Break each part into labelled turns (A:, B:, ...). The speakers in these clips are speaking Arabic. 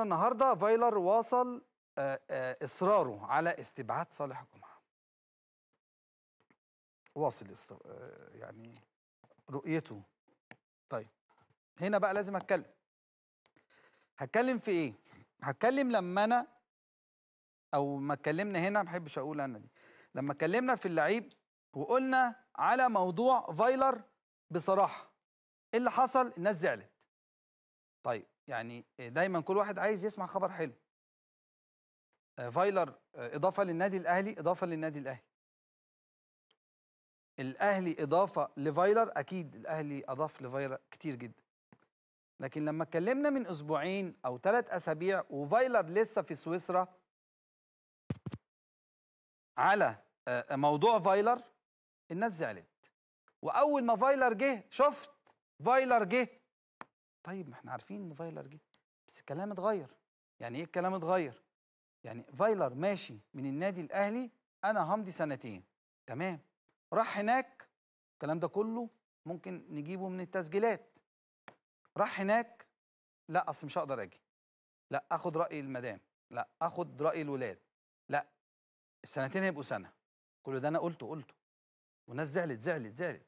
A: النهارده فايلر واصل آه، آه، اصراره على استبعاد صالح جمعه واصل آه، يعني رؤيته طيب هنا بقى لازم اتكلم هتكلم في ايه هتكلم لما انا او ما اتكلمنا هنا ما بحبش اقول انا دي لما اتكلمنا في اللعيب وقلنا على موضوع فايلر بصراحه ايه اللي حصل الناس زعلت طيب يعني دايما كل واحد عايز يسمع خبر حلو آه، فايلر آه، اضافه للنادي الاهلي اضافه للنادي الاهلي الاهلي اضافه لفايلر اكيد الاهلي اضاف لفايلر كتير جدا لكن لما اتكلمنا من اسبوعين او ثلاث اسابيع وفايلر لسه في سويسرا على آه، موضوع فايلر الناس زعلت واول ما فايلر جه شفت فايلر جه طيب ما احنا عارفين ان فايلر جه بس الكلام اتغير يعني ايه الكلام اتغير يعني فايلر ماشي من النادي الاهلي انا همضي سنتين تمام راح هناك الكلام ده كله ممكن نجيبه من التسجيلات راح هناك لا اصل مش هقدر اجي لا اخد راي المدام لا اخد راي الولاد لا السنتين هيبقوا سنه كل ده انا قلته قلته والناس زعلت زعلت زعلت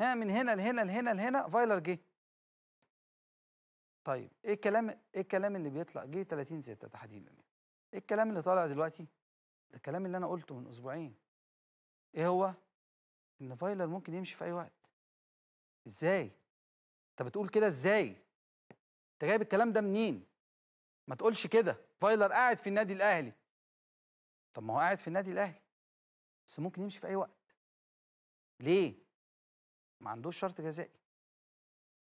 A: ها من هنا لهنا لهنا لهنا فايلر جه طيب ايه الكلام ايه الكلام اللي بيطلع جه 30 6 تحديدا يعني؟ ايه الكلام اللي طالع دلوقتي ده الكلام اللي انا قلته من اسبوعين ايه هو ان فايلر ممكن يمشي في اي وقت ازاي انت بتقول كده ازاي انت جايب الكلام ده منين ما تقولش كده فايلر قاعد في النادي الاهلي طب ما هو قاعد في النادي الاهلي بس ممكن يمشي في اي وقت ليه ما عندوش شرط جزائي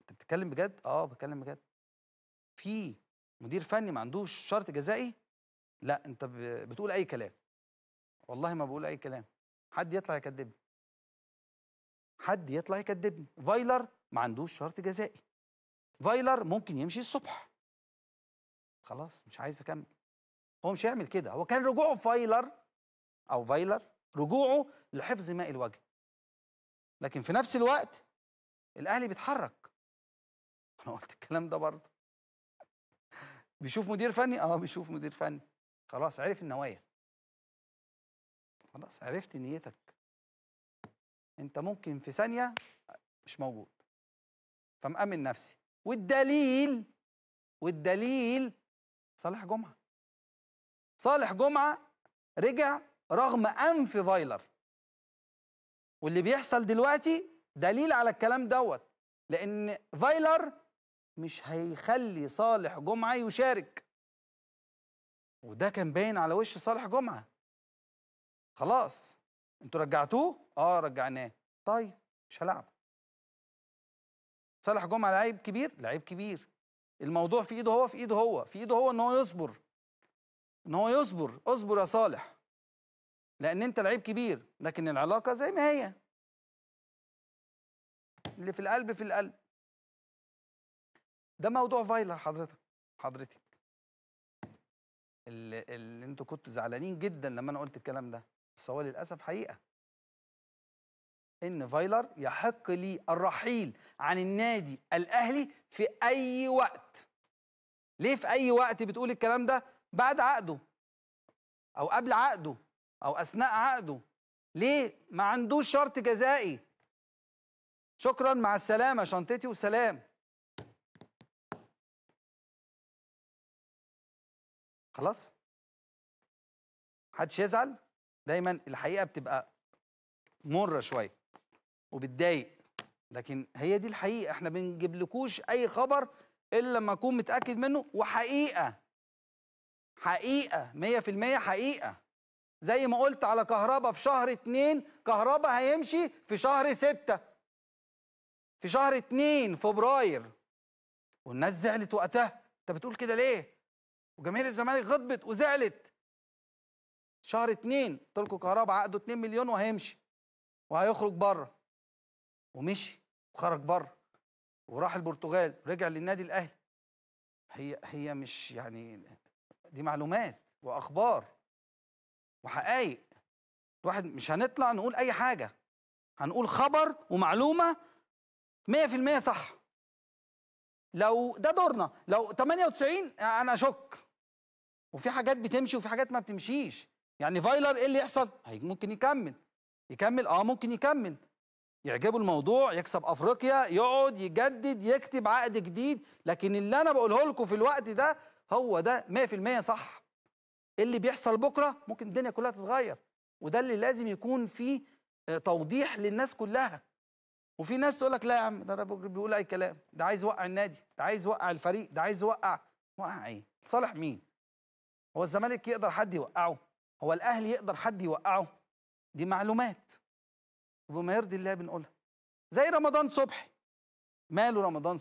A: انت بتتكلم بجد اه بتكلم بجد في مدير فني ما عندوش شرط جزائي لا انت بتقول اي كلام والله ما بقول اي كلام حد يطلع يكذبني حد يطلع يكذبني فايلر ما عندوش شرط جزائي فايلر ممكن يمشي الصبح خلاص مش عايز اكمل هو مش هيعمل كده هو كان رجوعه فايلر او فايلر رجوعه لحفظ ماء الوجه لكن في نفس الوقت الاهلي بيتحرك انا قلت الكلام ده برضه بيشوف مدير فني اه بيشوف مدير فني خلاص عرف النوايا خلاص عرفت نيتك انت ممكن في ثانيه مش موجود فمأمن نفسي والدليل والدليل صالح جمعه صالح جمعه رجع رغم انف فايلر واللي بيحصل دلوقتي دليل على الكلام دوت لان فايلر مش هيخلي صالح جمعة يشارك وده كان باين على وش صالح جمعة خلاص انتوا رجعتوه اه رجعناه طيب مش هلعب صالح جمعة لعيب كبير لعيب كبير الموضوع في ايده هو في ايده هو في ايده هو ان هو يصبر ان هو يصبر اصبر يا صالح لان انت لعيب كبير لكن العلاقة زي ما هي اللي في القلب في القلب ده موضوع فايلر حضرتك حضرتك اللي, اللي انتوا كنتوا زعلانين جدا لما انا قلت الكلام ده بس هو للاسف حقيقه ان فايلر يحق لي الرحيل عن النادي الاهلي في اي وقت ليه في اي وقت بتقول الكلام ده بعد عقده او قبل عقده او اثناء عقده ليه ما عندوش شرط جزائي شكرا مع السلامه شنطتي وسلام خلاص محدش يزعل دايما الحقيقه بتبقى مره شويه وبتضايق لكن هي دي الحقيقه احنا بنجيب لكوش اي خبر الا لما اكون متاكد منه وحقيقه حقيقه 100% حقيقه زي ما قلت على كهربا في شهر اتنين كهربا هيمشي في شهر ستة في شهر اتنين فبراير والناس زعلت وقتها انت بتقول كده ليه وجماهير الزمالك غضبت وزعلت شهر اتنين قلت لكم كهربا عقده 2 مليون وهيمشي وهيخرج بره ومشي وخرج بره وراح البرتغال ورجع للنادي الاهلي هي هي مش يعني دي معلومات واخبار وحقائق الواحد مش هنطلع نقول اي حاجه هنقول خبر ومعلومه 100% صح لو ده دورنا لو 98 انا اشك وفي حاجات بتمشي وفي حاجات ما بتمشيش يعني فايلر ايه اللي يحصل ممكن يكمل يكمل اه ممكن يكمل يعجبه الموضوع يكسب افريقيا يقعد يجدد يكتب عقد جديد لكن اللي انا بقوله لكم في الوقت ده هو ده 100% صح إيه اللي بيحصل بكره ممكن الدنيا كلها تتغير وده اللي لازم يكون فيه آه، توضيح للناس كلها وفي ناس تقول لك لا يا عم ده بيقول اي كلام ده عايز يوقع النادي ده عايز يوقع الفريق ده عايز يوقع وقع ايه صالح مين هو الزمالك يقدر حد يوقعه هو الاهلي يقدر حد يوقعه دي معلومات وبما يرضي الله بنقولها زي رمضان صبحي ماله رمضان